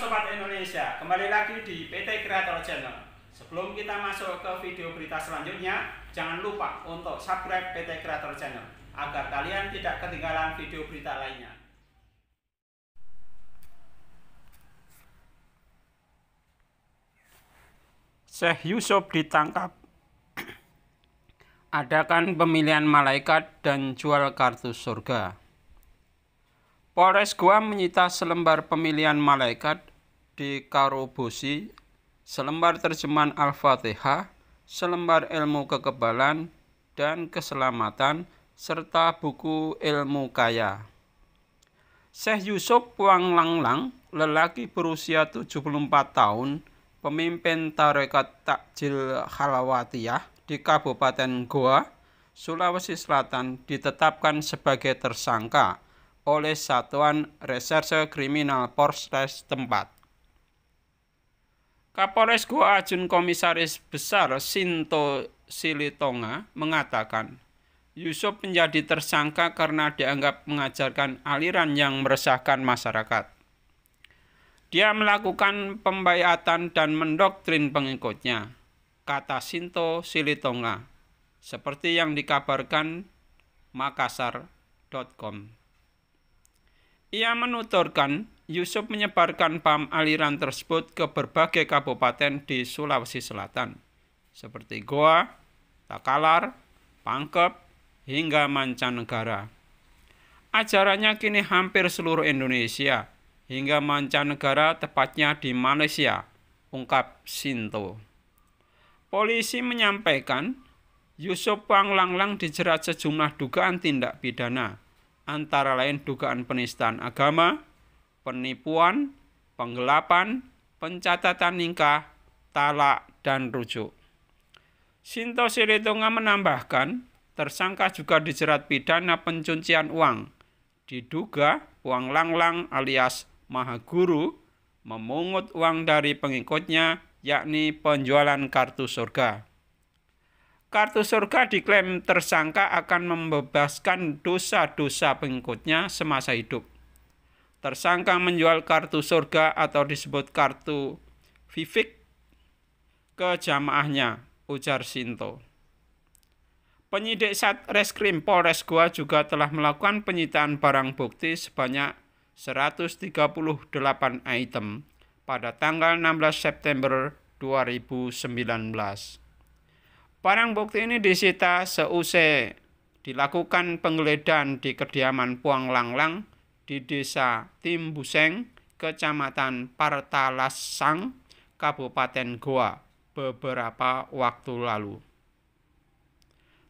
Sobat Indonesia, kembali lagi di PT Creator Channel. Sebelum kita masuk ke video berita selanjutnya, jangan lupa untuk subscribe PT Creator Channel agar kalian tidak ketinggalan video berita lainnya. Syekh Yusuf ditangkap. Adakan pemilihan malaikat dan jual kartu surga. Polres Guam menyita selembar pemilihan malaikat dikarobosi, selembar terjemahan Al-Fatihah, selembar ilmu kekebalan dan keselamatan, serta buku ilmu kaya. Syekh Yusuf Puang Langlang, lelaki berusia 74 tahun, pemimpin Tarekat Takjil Halawatiyah di Kabupaten Goa, Sulawesi Selatan ditetapkan sebagai tersangka oleh Satuan Reserse Kriminal Polres tempat. Kapolres Goa Ajun Komisaris Besar Sinto Silitonga mengatakan, Yusuf menjadi tersangka karena dianggap mengajarkan aliran yang meresahkan masyarakat. Dia melakukan pembayatan dan mendoktrin pengikutnya, kata Sinto Silitonga, seperti yang dikabarkan Makassar.com. Ia menuturkan, Yusuf menyebarkan pam aliran tersebut ke berbagai kabupaten di Sulawesi Selatan, seperti Goa, Takalar, Pangkep, hingga mancanegara. Ajarannya kini hampir seluruh Indonesia, hingga mancanegara tepatnya di Malaysia, ungkap Sinto. Polisi menyampaikan, Yusuf Wang Langlang dijerat sejumlah dugaan tindak pidana, antara lain dugaan penistaan agama, penipuan, penggelapan, pencatatan nikah, talak, dan rujuk. Sinto Siritonga menambahkan, tersangka juga dijerat pidana pencucian uang. Diduga uang langlang alias mahaguru memungut uang dari pengikutnya yakni penjualan kartu surga. Kartu surga diklaim tersangka akan membebaskan dosa-dosa pengikutnya semasa hidup. Tersangka menjual kartu surga atau disebut kartu vivik ke jamaahnya, ujar Sinto. Penyidik Satreskrim Polres Goa juga telah melakukan penyitaan barang bukti sebanyak 138 item pada tanggal 16 September 2019. Barang bukti ini disita seusai dilakukan penggeledahan di kediaman Puang Langlang di desa Timbuseng, kecamatan Partalasang, Kabupaten Goa beberapa waktu lalu.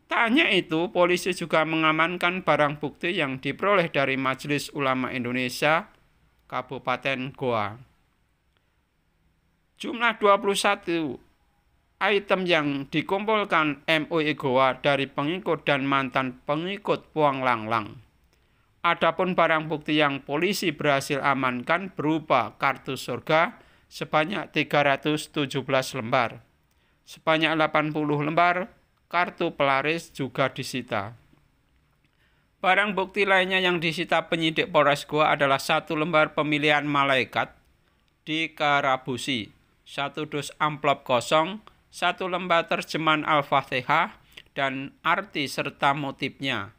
Tak hanya itu, polisi juga mengamankan barang bukti yang diperoleh dari Majelis Ulama Indonesia Kabupaten Goa. Jumlah 21 item yang dikumpulkan MUI Goa dari pengikut dan mantan pengikut Puang Langlang. Adapun barang bukti yang polisi berhasil amankan berupa kartu surga sebanyak 317 lembar. Sebanyak 80 lembar kartu pelaris juga disita. Barang bukti lainnya yang disita penyidik Polres Goa adalah satu lembar pemilihan malaikat di Karabusi, satu dus amplop kosong, satu lembar terjemahan Al-Fatihah dan arti serta motifnya,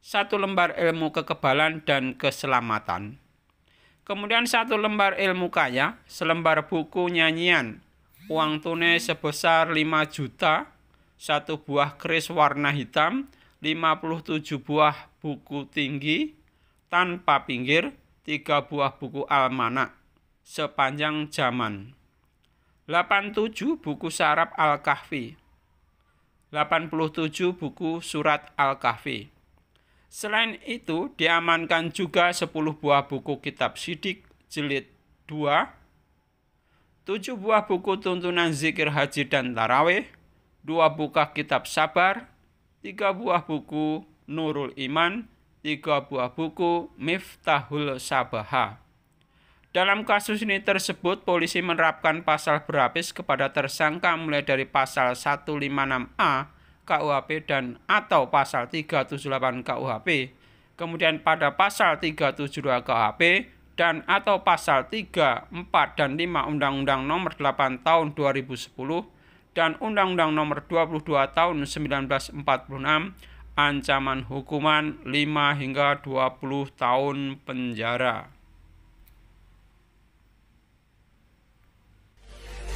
satu lembar ilmu kekebalan dan keselamatan. Kemudian satu lembar ilmu kaya, selembar buku nyanyian, uang tunai sebesar 5 juta, satu buah keris warna hitam, 57 buah buku tinggi tanpa pinggir, tiga buah buku almanak sepanjang zaman. 87 buku Sarap Al-Kahfi. 87 buku Surat Al-Kahfi. Selain itu, diamankan juga 10 buah buku kitab sidik jilid 2, 7 buah buku tuntunan zikir haji dan taraweh, 2 buka kitab sabar, 3 buah buku Nurul Iman, 3 buah buku Miftahul Sabaha. Dalam kasus ini tersebut, polisi menerapkan pasal berlapis kepada tersangka mulai dari pasal 156A KUHP dan atau pasal 378 KUHP, kemudian pada pasal 372 KUHP dan atau pasal 3, 4, dan 5 Undang-Undang Nomor 8 Tahun 2010 dan Undang-Undang Nomor 22 Tahun 1946 ancaman hukuman 5 hingga 20 tahun penjara.